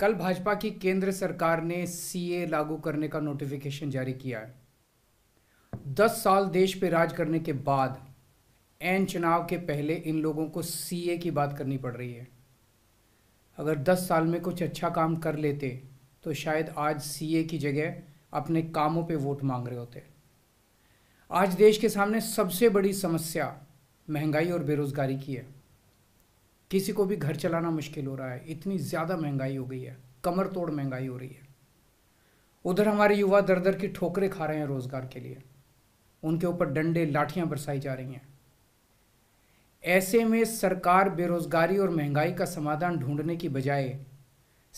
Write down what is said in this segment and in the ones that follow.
कल भाजपा की केंद्र सरकार ने सीए लागू करने का नोटिफिकेशन जारी किया है दस साल देश पे राज करने के बाद एन चुनाव के पहले इन लोगों को सीए की बात करनी पड़ रही है अगर दस साल में कुछ अच्छा काम कर लेते तो शायद आज सीए की जगह अपने कामों पे वोट मांग रहे होते आज देश के सामने सबसे बड़ी समस्या महंगाई और बेरोज़गारी की है किसी को भी घर चलाना मुश्किल हो रहा है इतनी ज़्यादा महंगाई हो गई है कमर तोड़ महंगाई हो रही है उधर हमारे युवा दर दर की ठोकरें खा रहे हैं रोज़गार के लिए उनके ऊपर डंडे लाठियां बरसाई जा रही हैं ऐसे में सरकार बेरोज़गारी और महंगाई का समाधान ढूंढने की बजाय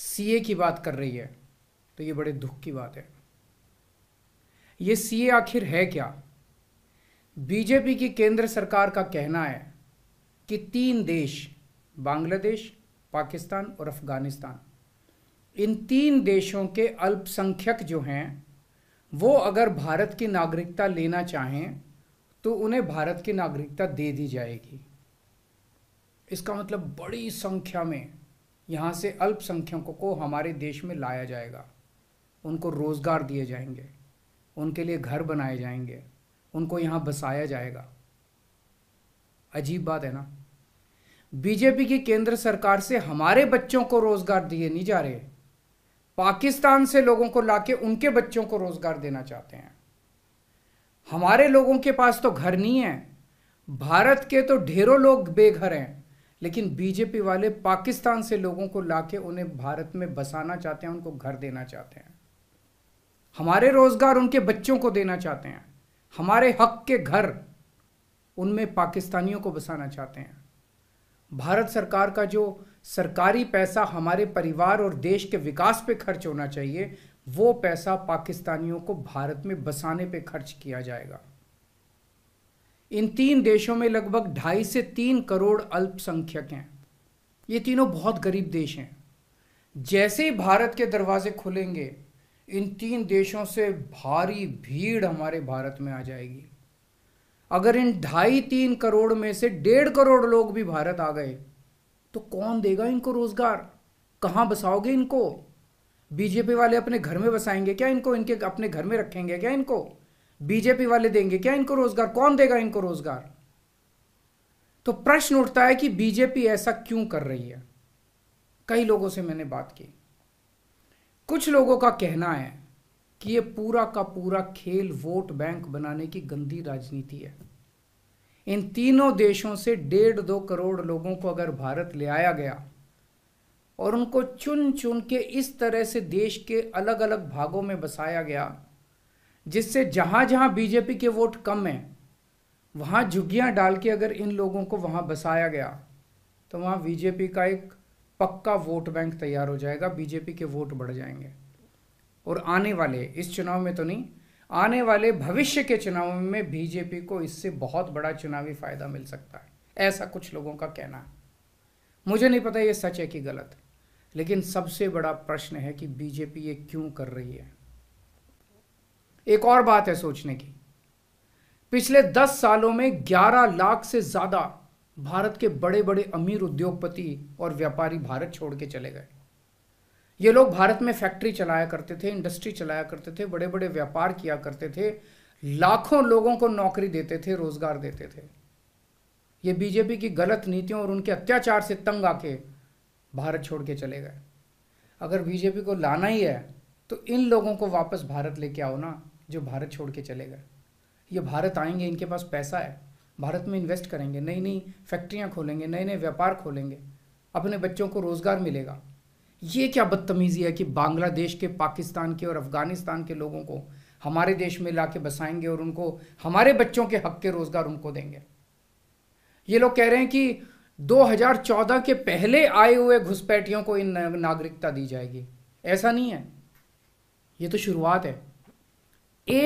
सीए की बात कर रही है तो ये बड़े दुख की बात है ये सीए आखिर है क्या बीजेपी की केंद्र सरकार का कहना है कि तीन देश बांग्लादेश पाकिस्तान और अफ़गानिस्तान इन तीन देशों के अल्पसंख्यक जो हैं वो अगर भारत की नागरिकता लेना चाहें तो उन्हें भारत की नागरिकता दे दी जाएगी इसका मतलब बड़ी संख्या में यहाँ से अल्पसंख्यकों को हमारे देश में लाया जाएगा उनको रोज़गार दिए जाएंगे उनके लिए घर बनाए जाएंगे उनको यहाँ बसाया जाएगा अजीब बात है ना बीजेपी की केंद्र सरकार से हमारे बच्चों को रोजगार दिए नहीं जा रहे पाकिस्तान से लोगों को लाके उनके बच्चों को रोजगार देना चाहते हैं हमारे लोगों के पास तो घर नहीं है भारत के तो ढेरों लोग बेघर हैं लेकिन बीजेपी वाले पाकिस्तान से लोगों को लाके उन्हें भारत में बसाना चाहते हैं उनको घर देना चाहते हैं हमारे रोजगार उनके बच्चों को देना चाहते हैं हमारे हक के घर उनमें पाकिस्तानियों को बसाना चाहते हैं भारत सरकार का जो सरकारी पैसा हमारे परिवार और देश के विकास पे खर्च होना चाहिए वो पैसा पाकिस्तानियों को भारत में बसाने पे खर्च किया जाएगा इन तीन देशों में लगभग ढाई से तीन करोड़ अल्पसंख्यक हैं ये तीनों बहुत गरीब देश हैं जैसे ही भारत के दरवाजे खुलेंगे इन तीन देशों से भारी भीड़ हमारे भारत में आ जाएगी अगर इन ढाई तीन करोड़ में से डेढ़ करोड़ लोग भी भारत आ गए तो कौन देगा इनको रोजगार कहाँ बसाओगे इनको बीजेपी वाले अपने घर में बसाएंगे क्या इनको इनके अपने घर में रखेंगे क्या इनको बीजेपी वाले देंगे क्या इनको रोजगार कौन देगा इनको रोजगार तो प्रश्न उठता है कि बीजेपी ऐसा क्यों कर रही है कई लोगों से मैंने बात की कुछ लोगों का कहना है कि ये पूरा का पूरा खेल वोट बैंक बनाने की गंदी राजनीति है इन तीनों देशों से डेढ़ दो करोड़ लोगों को अगर भारत ले आया गया और उनको चुन चुन के इस तरह से देश के अलग अलग भागों में बसाया गया जिससे जहाँ जहाँ बीजेपी के वोट कम हैं वहाँ झुग्गियाँ डाल के अगर इन लोगों को वहाँ बसाया गया तो वहाँ बीजेपी का एक पक्का वोट बैंक तैयार हो जाएगा बीजेपी के वोट बढ़ जाएंगे और आने वाले इस चुनाव में तो नहीं आने वाले भविष्य के चुनाव में बीजेपी को इससे बहुत बड़ा चुनावी फायदा मिल सकता है ऐसा कुछ लोगों का कहना है मुझे नहीं पता ये सच है कि गलत लेकिन सबसे बड़ा प्रश्न है कि बीजेपी ये क्यों कर रही है एक और बात है सोचने की पिछले दस सालों में ग्यारह लाख से ज़्यादा भारत के बड़े बड़े अमीर उद्योगपति और व्यापारी भारत छोड़ के चले गए ये लोग भारत में फैक्ट्री चलाया करते थे इंडस्ट्री चलाया करते थे बड़े बड़े व्यापार किया करते थे लाखों लोगों को नौकरी देते थे रोजगार देते थे ये बीजेपी की गलत नीतियों और उनके अत्याचार से तंग आके भारत छोड़ के चले गए अगर बीजेपी को लाना ही है तो इन लोगों को वापस भारत लेके आओ ना जो भारत छोड़ के चले गए ये भारत आएंगे इनके पास पैसा है भारत में इन्वेस्ट करेंगे नई नई फैक्ट्रियाँ खोलेंगे नए नए व्यापार खोलेंगे अपने बच्चों को रोज़गार मिलेगा ये क्या बदतमीज़ी है कि बांग्लादेश के पाकिस्तान के और अफ़गानिस्तान के लोगों को हमारे देश में ला के बसाएंगे और उनको हमारे बच्चों के हक के रोज़गार उनको देंगे ये लोग कह रहे हैं कि 2014 के पहले आए हुए घुसपैठियों को इन नागरिकता दी जाएगी ऐसा नहीं है ये तो शुरुआत है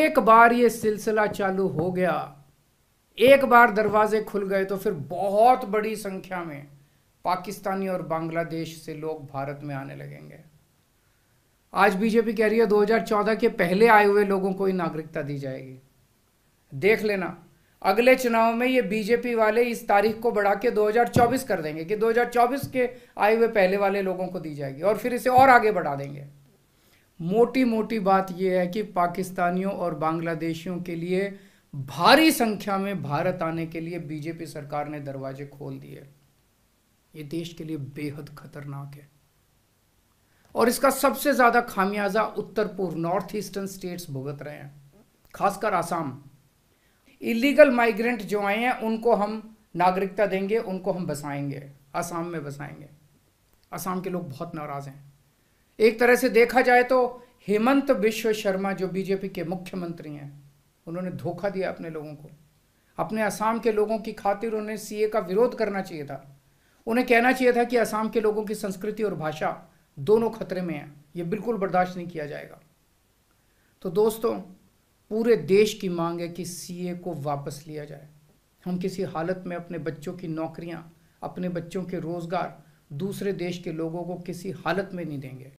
एक बार ये सिलसिला चालू हो गया एक बार दरवाजे खुल गए तो फिर बहुत बड़ी संख्या में पाकिस्तानी और बांग्लादेश से लोग भारत में आने लगेंगे आज बीजेपी कह रही है 2014 के पहले आए हुए लोगों को ही नागरिकता दी जाएगी देख लेना अगले चुनाव में ये बीजेपी वाले इस तारीख को बढ़ा के 2024 कर देंगे कि 2024 के आए हुए पहले वाले लोगों को दी जाएगी और फिर इसे और आगे बढ़ा देंगे मोटी मोटी बात यह है कि पाकिस्तानियों और बांग्लादेशियों के लिए भारी संख्या में भारत आने के लिए बीजेपी सरकार ने दरवाजे खोल दिए ये देश के लिए बेहद खतरनाक है और इसका सबसे ज़्यादा खामियाजा उत्तर पूर्व नॉर्थ ईस्टर्न स्टेट्स भुगत रहे हैं खासकर आसाम इलीगल माइग्रेंट जो आए हैं उनको हम नागरिकता देंगे उनको हम बसाएंगे आसाम में बसाएंगे आसाम के लोग बहुत नाराज़ हैं एक तरह से देखा जाए तो हेमंत विश्व शर्मा जो बीजेपी के मुख्यमंत्री हैं उन्होंने धोखा दिया अपने लोगों को अपने आसाम के लोगों की खातिर उन्हें सीए का विरोध करना चाहिए था उन्हें कहना चाहिए था कि असम के लोगों की संस्कृति और भाषा दोनों खतरे में है ये बिल्कुल बर्दाश्त नहीं किया जाएगा तो दोस्तों पूरे देश की मांग है कि सीए को वापस लिया जाए हम किसी हालत में अपने बच्चों की नौकरियां अपने बच्चों के रोज़गार दूसरे देश के लोगों को किसी हालत में नहीं देंगे